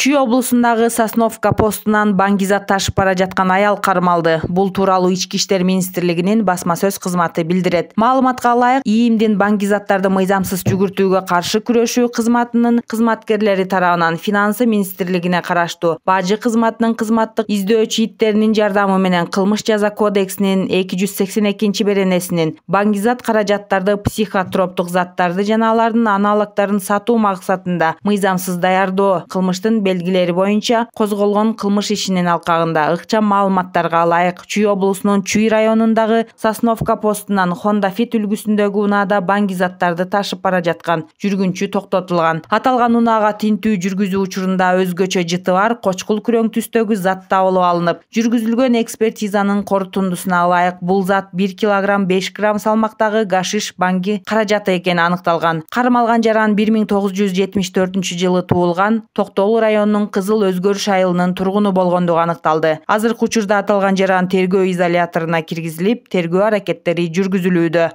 чүй облусундагы сосновка постунан баңгизат ташып бара жаткан аял кармалды бул тууралуу ички иштер министрлигинин басма сөз кызматы билдирет маалыматка ылайык иимдин баңгизаттарды мыйзамсыз жүгүртүүгө каршы күрөшүү кызматынын кызматкерлери тарабынан финансы министрлигине караштуу бажы кызматынын кызматтык издөөчү иттеринин жардамы менен кылмыш жаза кодексинин эки жүз сексен экинчи беренесинин баңгизат каражаттарды психотроптук заттарды жана алардын аналогдорун сатуу максатында мыйзамсыз даярдоо кылмыштын белгилери боюнча козголгон кылмыш ишинин алкагында ыкчам маалыматтарга ылайык чүй облусунун чүй районундагы сосновка постунан хонда фит үлгүсүндөгү унаада баңги заттарды ташып бара жаткан жүргүнчү токтотулган аталган унаага тинтүү жүргүзүү учурунда өзгөчө жыты бар кочкул күрөң түстөгү зат табылып алынып жүргүзүлгөн экспертизанын корутундусуна ылайык бул зат бир килограмм беш грамм салмактагы гашиш баңги каражаты экени аныкталган кармалган жаран бир миң тогуз жүз жетимиш төртүнчү жылы туулган токтогул район районунун кызыл өзгөрүш айылынын тургуну болгондугу аныкталды азыркы учурда аталган жаран тергөө изоляторуна киргизилип тергөө аракеттери жүргүзүлүүдө